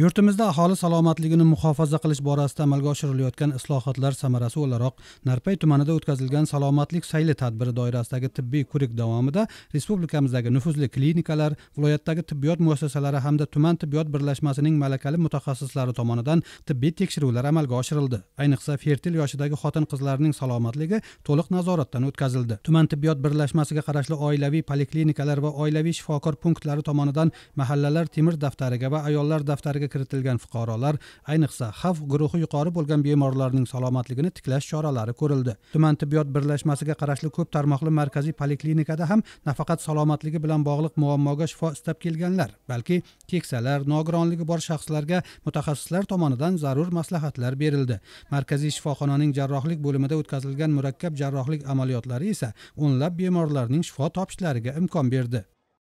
yurtimizda aholi salomatligini muhofaza qilish borasida amalga oshirilayotgan islohotlar samarasi o'laroq narpay tumanida o'tkazilgan salomatlik sayli tadbiri doirasidagi tibbiy ko'rik davomida respublikamizdagi nufuzli klinikalar viloyatdagi tibbiyot muassasalari hamda tuman tibbiyot birlashmasining malakali mutaxassislari tomonidan tibbiy tekshiruvlar amalga oshirildi ayniqsa fertil yoshidagi xotin qizlarning salomatligi to'liq nazoratdan o'tkazildi tuman tibbiyot birlashmasiga qarashli oilaviy poliklinikalar va oilaviy shifokor punktlari tomonidan mahallalar temir daftariga va ayollar daftariga kiritilgan fuqarolar ayniqsa xavf guruhi yuqori bo'lgan bemorlarning salomatligini tiklash choralari ko'rildi tuman tibbiyot birlashmasiga qarashli ko'p tarmoqli markaziy poliklinikada ham nafaqat salomatligi bilan bog'liq muammoga shifo istab kelganlar balki keksalar nogironligi bor shaxslarga mutaxassislar tomonidan zarur maslahatlar berildi markaziy shifoxonaning jarrohlik bo'limida o'tkazilgan murakkab jarrohlik amaliyotlari esa o'nlab bemorlarning shifo topishlariga imkon berdi